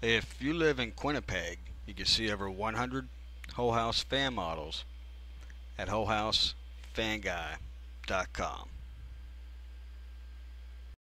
If you live in Winnipeg, you can see over 100 Whole House fan models at WholeHouseFanGuy.com.